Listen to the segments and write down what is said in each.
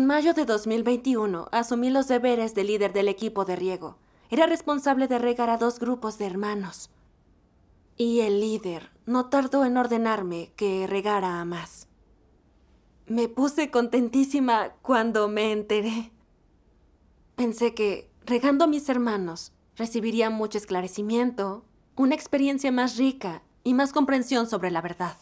En mayo de 2021 asumí los deberes de líder del equipo de riego. Era responsable de regar a dos grupos de hermanos. Y el líder no tardó en ordenarme que regara a más. Me puse contentísima cuando me enteré. Pensé que, regando a mis hermanos, recibiría mucho esclarecimiento, una experiencia más rica y más comprensión sobre la verdad.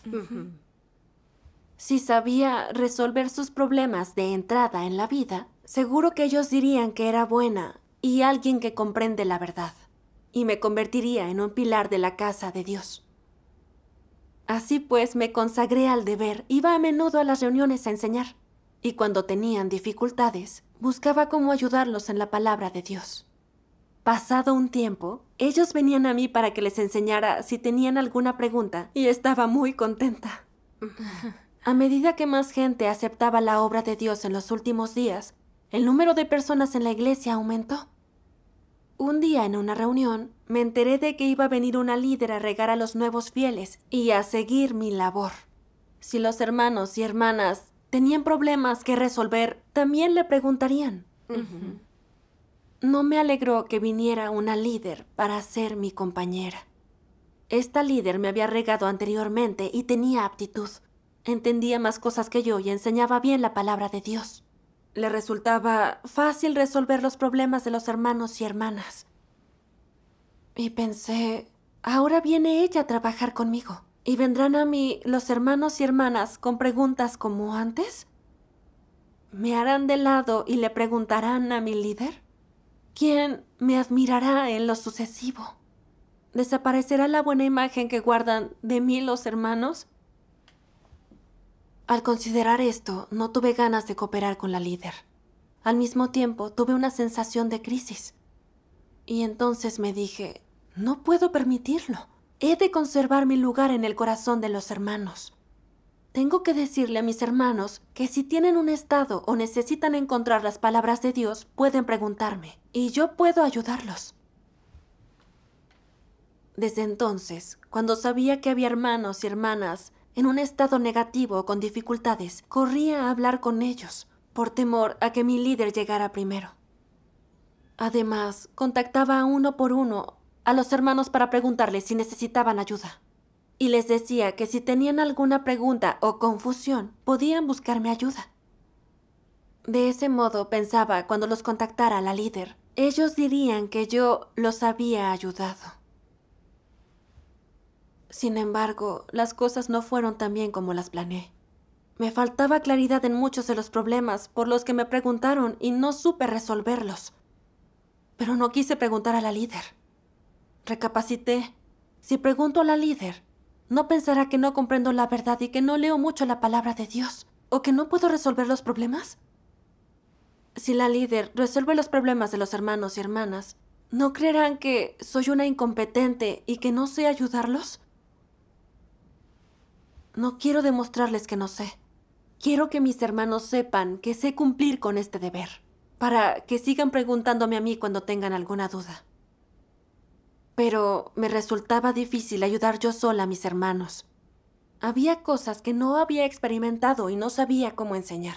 Si sabía resolver sus problemas de entrada en la vida, seguro que ellos dirían que era buena y alguien que comprende la verdad, y me convertiría en un pilar de la casa de Dios. Así pues, me consagré al deber, iba a menudo a las reuniones a enseñar, y cuando tenían dificultades, buscaba cómo ayudarlos en la palabra de Dios. Pasado un tiempo, ellos venían a mí para que les enseñara si tenían alguna pregunta, y estaba muy contenta. A medida que más gente aceptaba la obra de Dios en los últimos días, el número de personas en la iglesia aumentó. Un día en una reunión, me enteré de que iba a venir una líder a regar a los nuevos fieles y a seguir mi labor. Si los hermanos y hermanas tenían problemas que resolver, también le preguntarían. No me alegró que viniera una líder para ser mi compañera. Esta líder me había regado anteriormente y tenía aptitud. Entendía más cosas que yo y enseñaba bien la palabra de Dios. Le resultaba fácil resolver los problemas de los hermanos y hermanas. Y pensé, ahora viene ella a trabajar conmigo. ¿Y vendrán a mí los hermanos y hermanas con preguntas como antes? ¿Me harán de lado y le preguntarán a mi líder? ¿Quién me admirará en lo sucesivo? ¿Desaparecerá la buena imagen que guardan de mí los hermanos? Al considerar esto, no tuve ganas de cooperar con la líder. Al mismo tiempo, tuve una sensación de crisis. Y entonces me dije, no puedo permitirlo. He de conservar mi lugar en el corazón de los hermanos. Tengo que decirle a mis hermanos que si tienen un estado o necesitan encontrar las palabras de Dios, pueden preguntarme, y yo puedo ayudarlos. Desde entonces, cuando sabía que había hermanos y hermanas en un estado negativo con dificultades, corría a hablar con ellos, por temor a que mi líder llegara primero. Además, contactaba uno por uno a los hermanos para preguntarles si necesitaban ayuda. Y les decía que si tenían alguna pregunta o confusión, podían buscarme ayuda. De ese modo pensaba cuando los contactara la líder, ellos dirían que yo los había ayudado. Sin embargo, las cosas no fueron tan bien como las planeé. Me faltaba claridad en muchos de los problemas por los que me preguntaron y no supe resolverlos. Pero no quise preguntar a la líder. Recapacité. Si pregunto a la líder, no pensará que no comprendo la verdad y que no leo mucho la palabra de Dios, o que no puedo resolver los problemas. Si la líder resuelve los problemas de los hermanos y hermanas, ¿no creerán que soy una incompetente y que no sé ayudarlos? No quiero demostrarles que no sé. Quiero que mis hermanos sepan que sé cumplir con este deber, para que sigan preguntándome a mí cuando tengan alguna duda. Pero me resultaba difícil ayudar yo sola a mis hermanos. Había cosas que no había experimentado y no sabía cómo enseñar.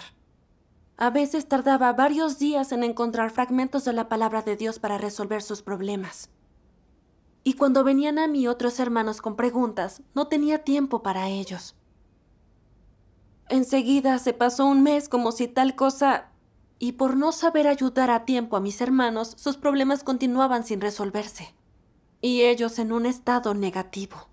A veces tardaba varios días en encontrar fragmentos de la palabra de Dios para resolver sus problemas y cuando venían a mí otros hermanos con preguntas, no tenía tiempo para ellos. Enseguida se pasó un mes como si tal cosa... y por no saber ayudar a tiempo a mis hermanos, sus problemas continuaban sin resolverse, y ellos en un estado negativo.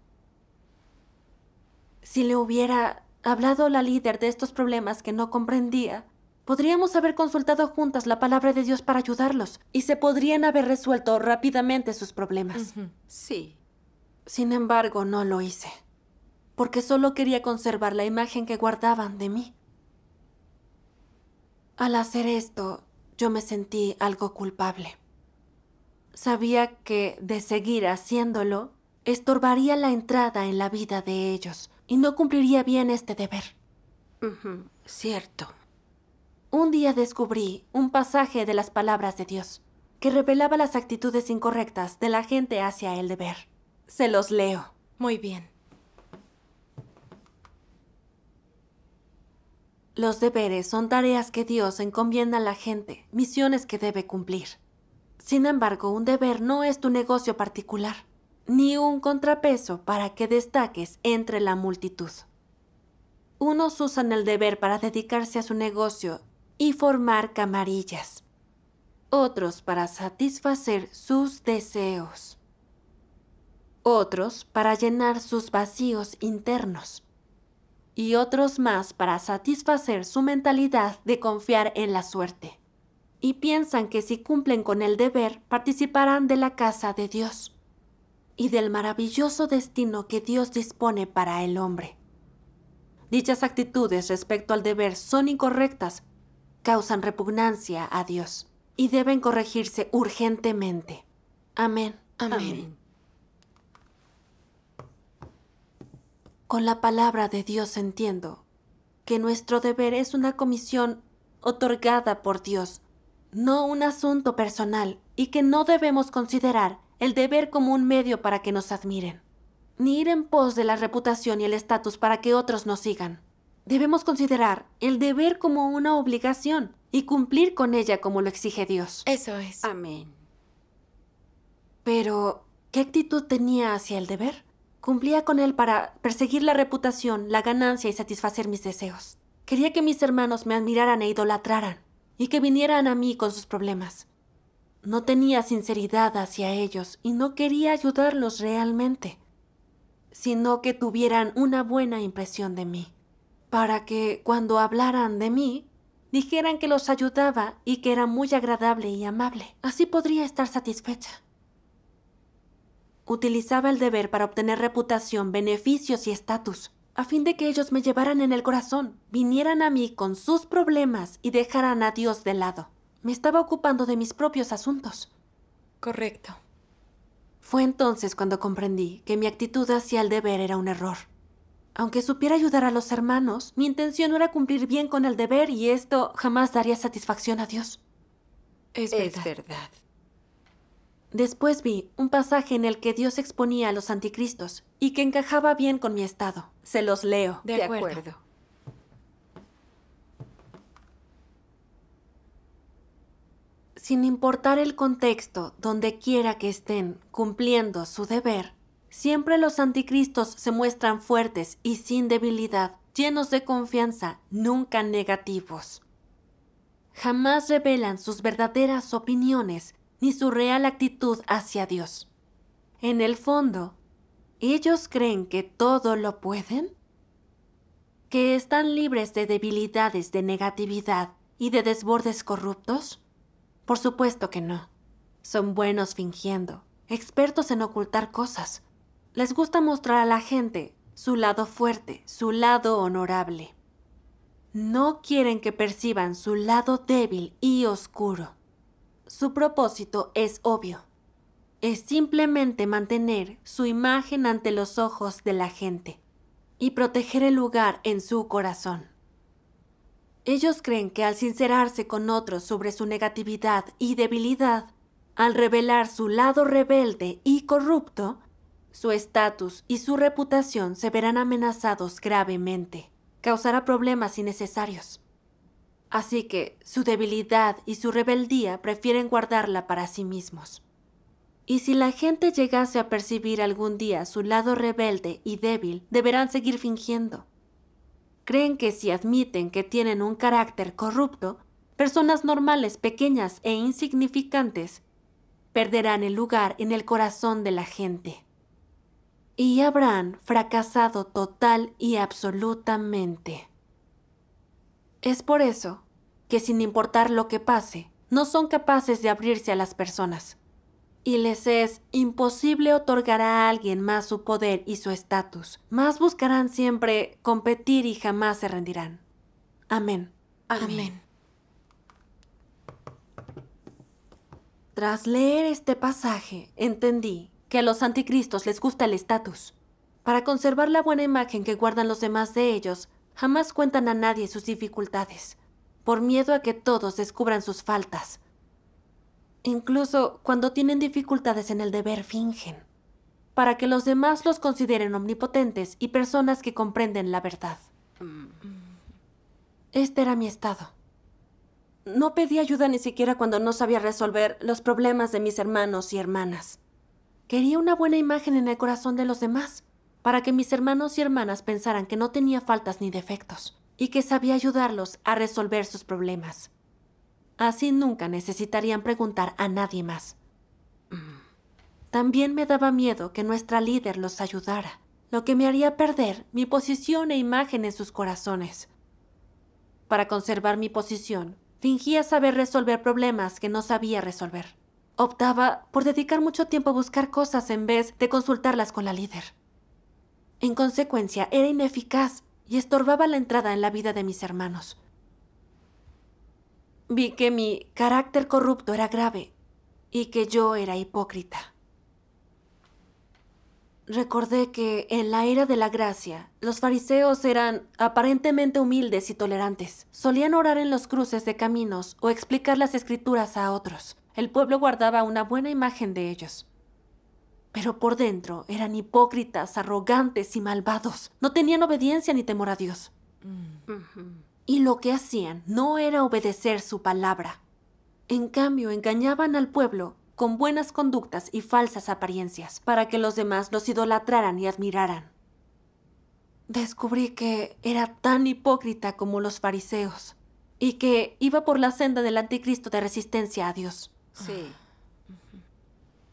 Si le hubiera hablado la líder de estos problemas que no comprendía, Podríamos haber consultado juntas la palabra de Dios para ayudarlos y se podrían haber resuelto rápidamente sus problemas. Sí. Sin embargo, no lo hice, porque solo quería conservar la imagen que guardaban de mí. Al hacer esto, yo me sentí algo culpable. Sabía que, de seguir haciéndolo, estorbaría la entrada en la vida de ellos y no cumpliría bien este deber. Cierto. Un día descubrí un pasaje de las palabras de Dios que revelaba las actitudes incorrectas de la gente hacia el deber. Se los leo. Muy bien. Los deberes son tareas que Dios encomienda a la gente, misiones que debe cumplir. Sin embargo, un deber no es tu negocio particular, ni un contrapeso para que destaques entre la multitud. Unos usan el deber para dedicarse a su negocio y formar camarillas, otros para satisfacer sus deseos, otros para llenar sus vacíos internos y otros más para satisfacer su mentalidad de confiar en la suerte. Y piensan que si cumplen con el deber, participarán de la casa de Dios y del maravilloso destino que Dios dispone para el hombre. Dichas actitudes respecto al deber son incorrectas causan repugnancia a Dios y deben corregirse urgentemente. Amén. Amén. Con la palabra de Dios entiendo que nuestro deber es una comisión otorgada por Dios, no un asunto personal, y que no debemos considerar el deber como un medio para que nos admiren, ni ir en pos de la reputación y el estatus para que otros nos sigan debemos considerar el deber como una obligación y cumplir con ella como lo exige Dios. Eso es. Amén. Pero, ¿qué actitud tenía hacia el deber? Cumplía con él para perseguir la reputación, la ganancia y satisfacer mis deseos. Quería que mis hermanos me admiraran e idolatraran, y que vinieran a mí con sus problemas. No tenía sinceridad hacia ellos y no quería ayudarlos realmente, sino que tuvieran una buena impresión de mí para que cuando hablaran de mí, dijeran que los ayudaba y que era muy agradable y amable. Así podría estar satisfecha. Utilizaba el deber para obtener reputación, beneficios y estatus, a fin de que ellos me llevaran en el corazón, vinieran a mí con sus problemas y dejaran a Dios de lado. Me estaba ocupando de mis propios asuntos. Correcto. Fue entonces cuando comprendí que mi actitud hacia el deber era un error. Aunque supiera ayudar a los hermanos, mi intención era cumplir bien con el deber y esto jamás daría satisfacción a Dios. Es verdad. Después vi un pasaje en el que Dios exponía a los anticristos y que encajaba bien con mi estado. Se los leo. De acuerdo. Sin importar el contexto, donde quiera que estén cumpliendo su deber, Siempre los anticristos se muestran fuertes y sin debilidad, llenos de confianza, nunca negativos. Jamás revelan sus verdaderas opiniones ni su real actitud hacia Dios. En el fondo, ellos creen que todo lo pueden, que están libres de debilidades de negatividad y de desbordes corruptos. Por supuesto que no. Son buenos fingiendo, expertos en ocultar cosas, les gusta mostrar a la gente su lado fuerte, su lado honorable. No quieren que perciban su lado débil y oscuro. Su propósito es obvio. Es simplemente mantener su imagen ante los ojos de la gente y proteger el lugar en su corazón. Ellos creen que al sincerarse con otros sobre su negatividad y debilidad, al revelar su lado rebelde y corrupto, su estatus y su reputación se verán amenazados gravemente. Causará problemas innecesarios. Así que su debilidad y su rebeldía prefieren guardarla para sí mismos. Y si la gente llegase a percibir algún día su lado rebelde y débil, deberán seguir fingiendo. Creen que si admiten que tienen un carácter corrupto, personas normales, pequeñas e insignificantes, perderán el lugar en el corazón de la gente y habrán fracasado total y absolutamente. Es por eso que sin importar lo que pase, no son capaces de abrirse a las personas. Y les es imposible otorgar a alguien más su poder y su estatus. Más buscarán siempre competir y jamás se rendirán. Amén. Amén. Tras leer este pasaje, entendí que a los anticristos les gusta el estatus. Para conservar la buena imagen que guardan los demás de ellos, jamás cuentan a nadie sus dificultades, por miedo a que todos descubran sus faltas. Incluso cuando tienen dificultades en el deber, fingen, para que los demás los consideren omnipotentes y personas que comprenden la verdad. Este era mi estado. No pedí ayuda ni siquiera cuando no sabía resolver los problemas de mis hermanos y hermanas. Quería una buena imagen en el corazón de los demás, para que mis hermanos y hermanas pensaran que no tenía faltas ni defectos, y que sabía ayudarlos a resolver sus problemas. Así nunca necesitarían preguntar a nadie más. También me daba miedo que nuestra líder los ayudara, lo que me haría perder mi posición e imagen en sus corazones. Para conservar mi posición, fingía saber resolver problemas que no sabía resolver. Optaba por dedicar mucho tiempo a buscar cosas en vez de consultarlas con la líder. En consecuencia, era ineficaz y estorbaba la entrada en la vida de mis hermanos. Vi que mi carácter corrupto era grave y que yo era hipócrita. Recordé que en la era de la gracia, los fariseos eran aparentemente humildes y tolerantes. Solían orar en los cruces de caminos o explicar las escrituras a otros el pueblo guardaba una buena imagen de ellos. Pero por dentro eran hipócritas, arrogantes y malvados. No tenían obediencia ni temor a Dios. Mm. Y lo que hacían no era obedecer su palabra. En cambio, engañaban al pueblo con buenas conductas y falsas apariencias para que los demás los idolatraran y admiraran. Descubrí que era tan hipócrita como los fariseos y que iba por la senda del anticristo de resistencia a Dios. Sí.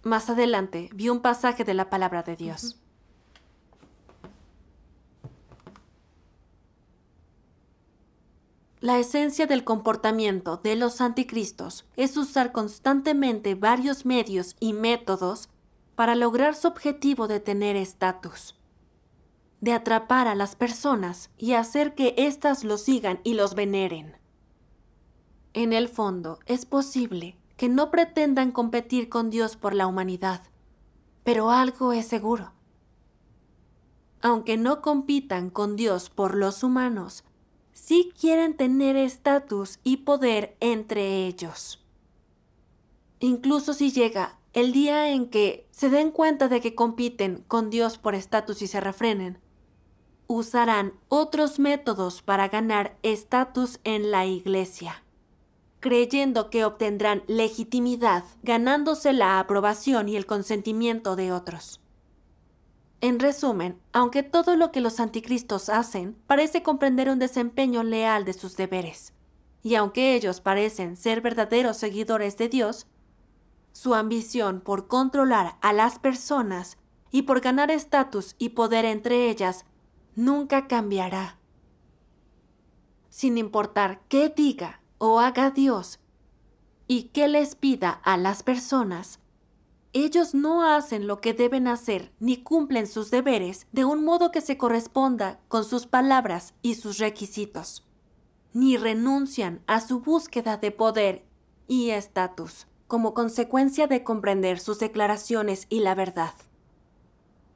Más adelante vi un pasaje de la palabra de Dios. La esencia del comportamiento de los anticristos es usar constantemente varios medios y métodos para lograr su objetivo de tener estatus, de atrapar a las personas y hacer que éstas los sigan y los veneren. En el fondo, es posible que no pretendan competir con Dios por la humanidad. Pero algo es seguro. Aunque no compitan con Dios por los humanos, sí quieren tener estatus y poder entre ellos. Incluso si llega el día en que se den cuenta de que compiten con Dios por estatus y se refrenen, usarán otros métodos para ganar estatus en la iglesia creyendo que obtendrán legitimidad ganándose la aprobación y el consentimiento de otros. En resumen, aunque todo lo que los anticristos hacen parece comprender un desempeño leal de sus deberes, y aunque ellos parecen ser verdaderos seguidores de Dios, su ambición por controlar a las personas y por ganar estatus y poder entre ellas nunca cambiará. Sin importar qué diga o haga Dios y que les pida a las personas, ellos no hacen lo que deben hacer ni cumplen sus deberes de un modo que se corresponda con sus palabras y sus requisitos, ni renuncian a su búsqueda de poder y estatus como consecuencia de comprender sus declaraciones y la verdad.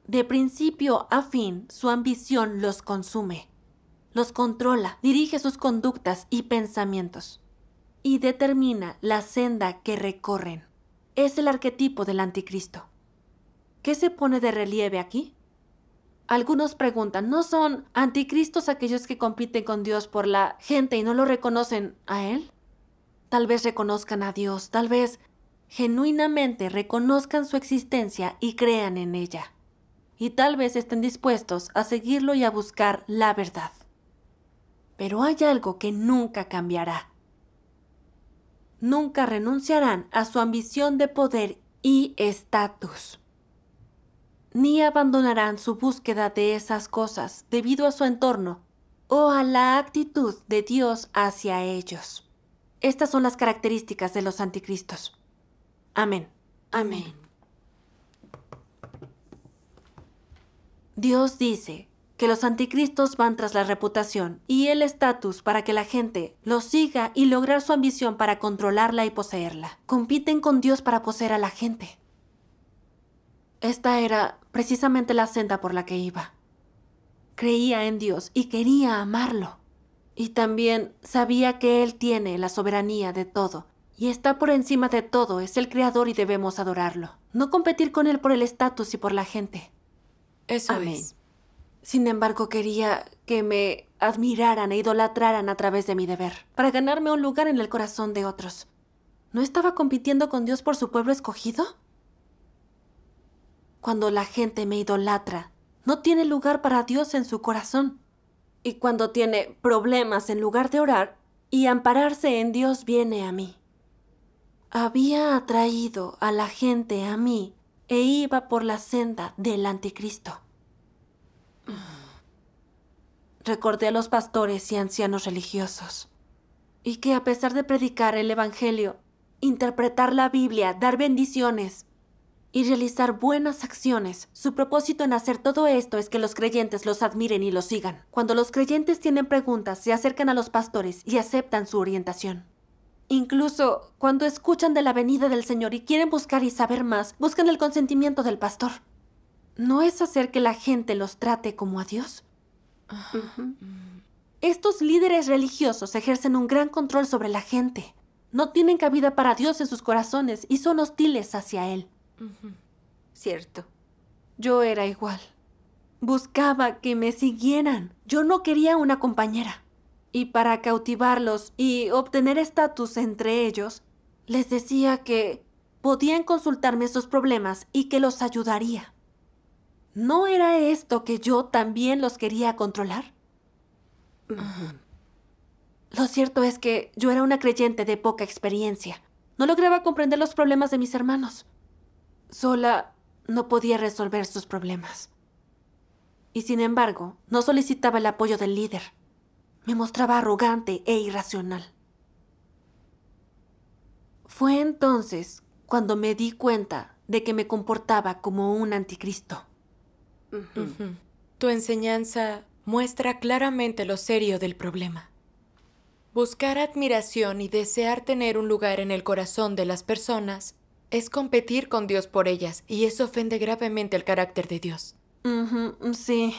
De principio a fin, su ambición los consume los controla, dirige sus conductas y pensamientos y determina la senda que recorren. Es el arquetipo del anticristo. ¿Qué se pone de relieve aquí? Algunos preguntan, ¿no son anticristos aquellos que compiten con Dios por la gente y no lo reconocen a Él? Tal vez reconozcan a Dios, tal vez genuinamente reconozcan su existencia y crean en ella. Y tal vez estén dispuestos a seguirlo y a buscar la verdad pero hay algo que nunca cambiará. Nunca renunciarán a su ambición de poder y estatus. Ni abandonarán su búsqueda de esas cosas debido a su entorno o a la actitud de Dios hacia ellos. Estas son las características de los anticristos. Amén. Amén. Dios dice, que los anticristos van tras la reputación y el estatus para que la gente los siga y lograr su ambición para controlarla y poseerla. Compiten con Dios para poseer a la gente. Esta era precisamente la senda por la que iba. Creía en Dios y quería amarlo. Y también sabía que Él tiene la soberanía de todo y está por encima de todo, es el Creador y debemos adorarlo. No competir con Él por el estatus y por la gente. Eso Amén. es. Sin embargo, quería que me admiraran e idolatraran a través de mi deber, para ganarme un lugar en el corazón de otros. ¿No estaba compitiendo con Dios por su pueblo escogido? Cuando la gente me idolatra, no tiene lugar para Dios en su corazón. Y cuando tiene problemas en lugar de orar y ampararse en Dios, viene a mí. Había atraído a la gente a mí e iba por la senda del anticristo. Recordé a los pastores y ancianos religiosos, y que a pesar de predicar el Evangelio, interpretar la Biblia, dar bendiciones y realizar buenas acciones, su propósito en hacer todo esto es que los creyentes los admiren y los sigan. Cuando los creyentes tienen preguntas, se acercan a los pastores y aceptan su orientación. Incluso cuando escuchan de la venida del Señor y quieren buscar y saber más, buscan el consentimiento del pastor no es hacer que la gente los trate como a Dios. Estos líderes religiosos ejercen un gran control sobre la gente. No tienen cabida para Dios en sus corazones y son hostiles hacia Él. Cierto. Yo era igual. Buscaba que me siguieran. Yo no quería una compañera. Y para cautivarlos y obtener estatus entre ellos, les decía que podían consultarme sus problemas y que los ayudaría. ¿No era esto que yo también los quería controlar? Lo cierto es que yo era una creyente de poca experiencia. No lograba comprender los problemas de mis hermanos. Sola no podía resolver sus problemas. Y sin embargo, no solicitaba el apoyo del líder. Me mostraba arrogante e irracional. Fue entonces cuando me di cuenta de que me comportaba como un anticristo. Tu enseñanza muestra claramente lo serio del problema. Buscar admiración y desear tener un lugar en el corazón de las personas es competir con Dios por ellas y eso ofende gravemente el carácter de Dios. sí.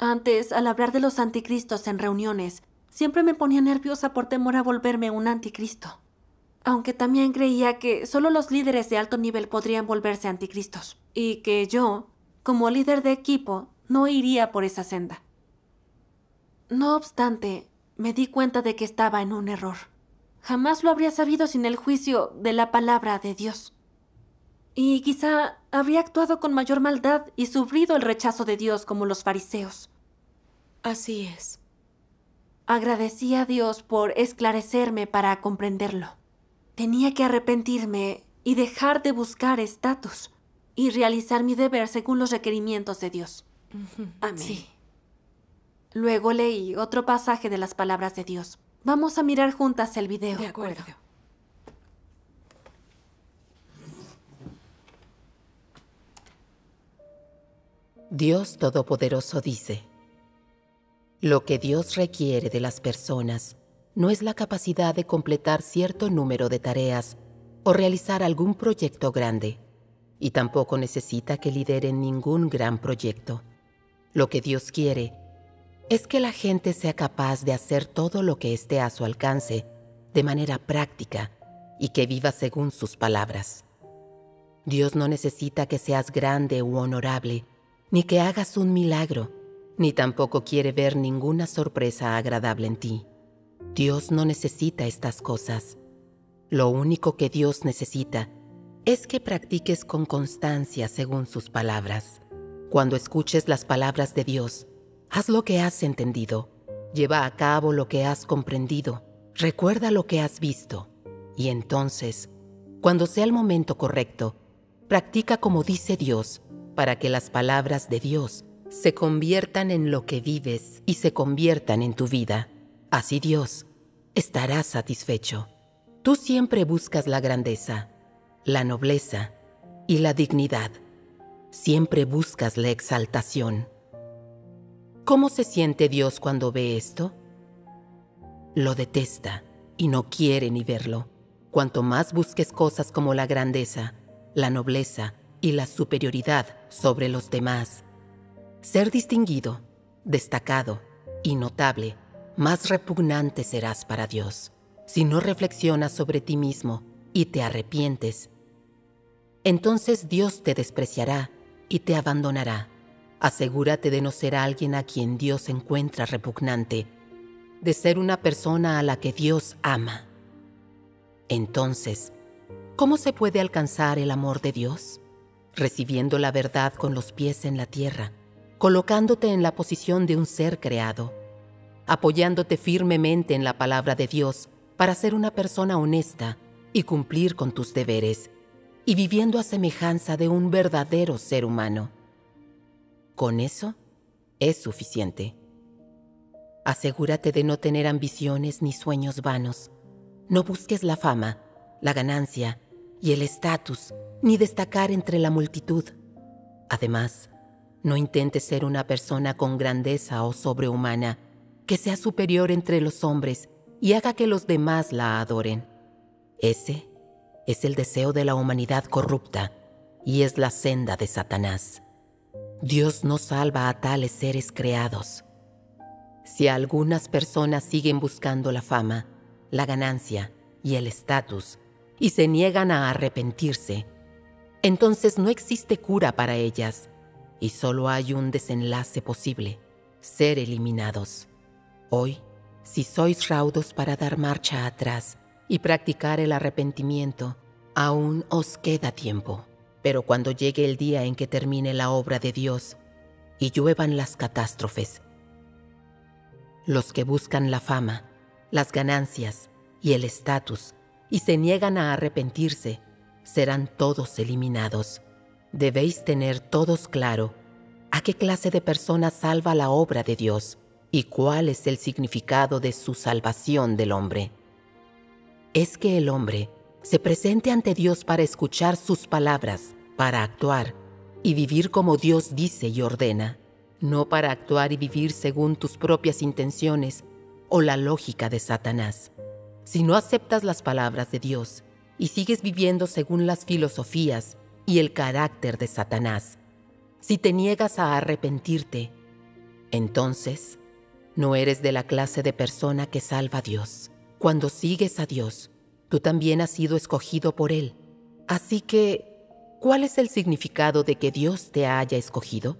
Antes, al hablar de los anticristos en reuniones, siempre me ponía nerviosa por temor a volverme un anticristo. Aunque también creía que solo los líderes de alto nivel podrían volverse anticristos y que yo, como líder de equipo, no iría por esa senda. No obstante, me di cuenta de que estaba en un error. Jamás lo habría sabido sin el juicio de la palabra de Dios. Y quizá habría actuado con mayor maldad y sufrido el rechazo de Dios como los fariseos. Así es. Agradecí a Dios por esclarecerme para comprenderlo. Tenía que arrepentirme y dejar de buscar estatus y realizar mi deber según los requerimientos de Dios. Amén. Luego leí otro pasaje de las palabras de Dios. Vamos a mirar juntas el video. De acuerdo. Dios Todopoderoso dice, lo que Dios requiere de las personas no es la capacidad de completar cierto número de tareas o realizar algún proyecto grande y tampoco necesita que lidere ningún gran proyecto. Lo que Dios quiere es que la gente sea capaz de hacer todo lo que esté a su alcance de manera práctica y que viva según sus palabras. Dios no necesita que seas grande u honorable, ni que hagas un milagro, ni tampoco quiere ver ninguna sorpresa agradable en ti. Dios no necesita estas cosas. Lo único que Dios necesita es que practiques con constancia según sus palabras. Cuando escuches las palabras de Dios, haz lo que has entendido, lleva a cabo lo que has comprendido, recuerda lo que has visto, y entonces, cuando sea el momento correcto, practica como dice Dios, para que las palabras de Dios se conviertan en lo que vives y se conviertan en tu vida. Así Dios estará satisfecho. Tú siempre buscas la grandeza la nobleza y la dignidad. Siempre buscas la exaltación. ¿Cómo se siente Dios cuando ve esto? Lo detesta y no quiere ni verlo. Cuanto más busques cosas como la grandeza, la nobleza y la superioridad sobre los demás. Ser distinguido, destacado y notable, más repugnante serás para Dios. Si no reflexionas sobre ti mismo y te arrepientes, entonces Dios te despreciará y te abandonará. Asegúrate de no ser alguien a quien Dios encuentra repugnante, de ser una persona a la que Dios ama. Entonces, ¿cómo se puede alcanzar el amor de Dios? Recibiendo la verdad con los pies en la tierra, colocándote en la posición de un ser creado, apoyándote firmemente en la palabra de Dios para ser una persona honesta y cumplir con tus deberes y viviendo a semejanza de un verdadero ser humano. Con eso es suficiente. Asegúrate de no tener ambiciones ni sueños vanos. No busques la fama, la ganancia y el estatus, ni destacar entre la multitud. Además, no intentes ser una persona con grandeza o sobrehumana, que sea superior entre los hombres y haga que los demás la adoren. Ese es el deseo de la humanidad corrupta y es la senda de Satanás. Dios no salva a tales seres creados. Si algunas personas siguen buscando la fama, la ganancia y el estatus y se niegan a arrepentirse, entonces no existe cura para ellas y solo hay un desenlace posible, ser eliminados. Hoy, si sois raudos para dar marcha atrás, y practicar el arrepentimiento, aún os queda tiempo. Pero cuando llegue el día en que termine la obra de Dios y lluevan las catástrofes, los que buscan la fama, las ganancias y el estatus y se niegan a arrepentirse, serán todos eliminados. Debéis tener todos claro a qué clase de persona salva la obra de Dios y cuál es el significado de su salvación del hombre es que el hombre se presente ante Dios para escuchar sus palabras, para actuar y vivir como Dios dice y ordena, no para actuar y vivir según tus propias intenciones o la lógica de Satanás. Si no aceptas las palabras de Dios y sigues viviendo según las filosofías y el carácter de Satanás, si te niegas a arrepentirte, entonces no eres de la clase de persona que salva a Dios. Cuando sigues a Dios, tú también has sido escogido por Él. Así que, ¿cuál es el significado de que Dios te haya escogido?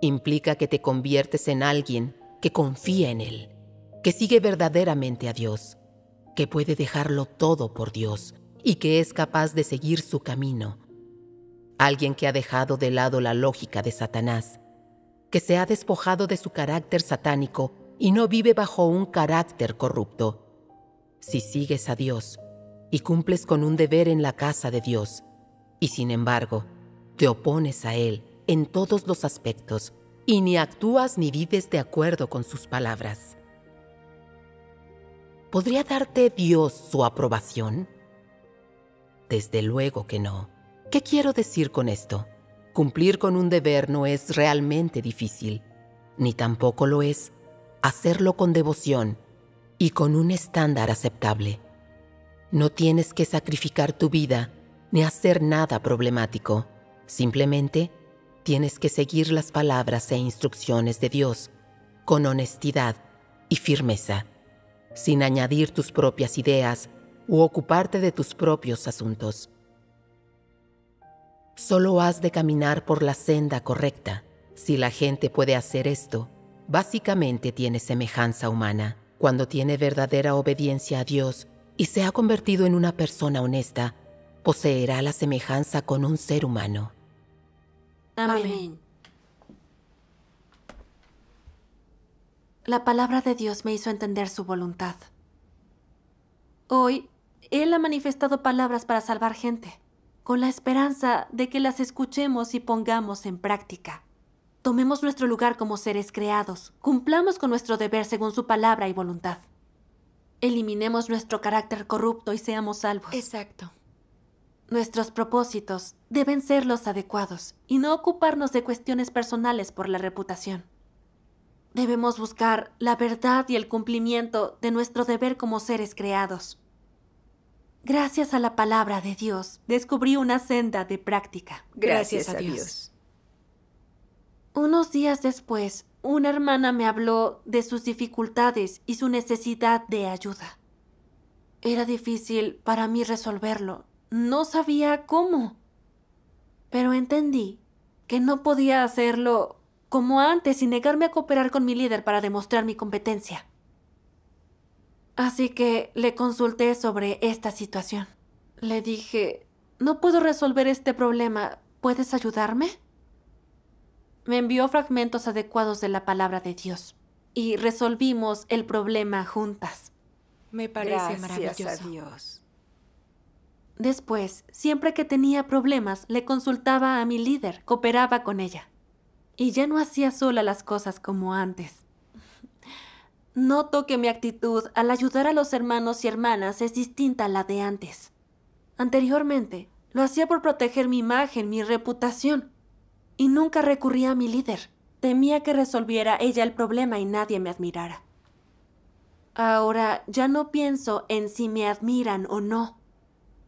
Implica que te conviertes en alguien que confía en Él, que sigue verdaderamente a Dios, que puede dejarlo todo por Dios y que es capaz de seguir su camino. Alguien que ha dejado de lado la lógica de Satanás, que se ha despojado de su carácter satánico y no vive bajo un carácter corrupto, si sigues a Dios y cumples con un deber en la casa de Dios, y sin embargo, te opones a Él en todos los aspectos y ni actúas ni vives de acuerdo con sus palabras. ¿Podría darte Dios su aprobación? Desde luego que no. ¿Qué quiero decir con esto? Cumplir con un deber no es realmente difícil, ni tampoco lo es hacerlo con devoción y con un estándar aceptable. No tienes que sacrificar tu vida ni hacer nada problemático. Simplemente tienes que seguir las palabras e instrucciones de Dios con honestidad y firmeza, sin añadir tus propias ideas u ocuparte de tus propios asuntos. Solo has de caminar por la senda correcta. Si la gente puede hacer esto, básicamente tiene semejanza humana. Cuando tiene verdadera obediencia a Dios y se ha convertido en una persona honesta, poseerá la semejanza con un ser humano. Amén. La palabra de Dios me hizo entender su voluntad. Hoy, Él ha manifestado palabras para salvar gente, con la esperanza de que las escuchemos y pongamos en práctica. Tomemos nuestro lugar como seres creados, cumplamos con nuestro deber según su palabra y voluntad. Eliminemos nuestro carácter corrupto y seamos salvos. Exacto. Nuestros propósitos deben ser los adecuados y no ocuparnos de cuestiones personales por la reputación. Debemos buscar la verdad y el cumplimiento de nuestro deber como seres creados. Gracias a la palabra de Dios, descubrí una senda de práctica. Gracias, A Dios. Unos días después, una hermana me habló de sus dificultades y su necesidad de ayuda. Era difícil para mí resolverlo. No sabía cómo. Pero entendí que no podía hacerlo como antes y negarme a cooperar con mi líder para demostrar mi competencia. Así que le consulté sobre esta situación. Le dije, no puedo resolver este problema. ¿Puedes ayudarme? me envió fragmentos adecuados de la palabra de Dios y resolvimos el problema juntas. Me parece maravilloso. Después, siempre que tenía problemas, le consultaba a mi líder, cooperaba con ella. Y ya no hacía sola las cosas como antes. Noto que mi actitud al ayudar a los hermanos y hermanas es distinta a la de antes. Anteriormente, lo hacía por proteger mi imagen, mi reputación y nunca recurría a mi líder. Temía que resolviera ella el problema y nadie me admirara. Ahora ya no pienso en si me admiran o no,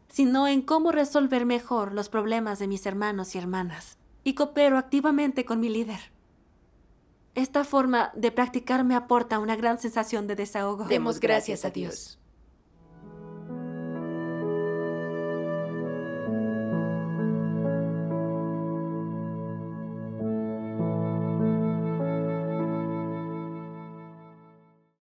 sino en cómo resolver mejor los problemas de mis hermanos y hermanas, y coopero activamente con mi líder. Esta forma de practicar me aporta una gran sensación de desahogo. Demos gracias a Dios.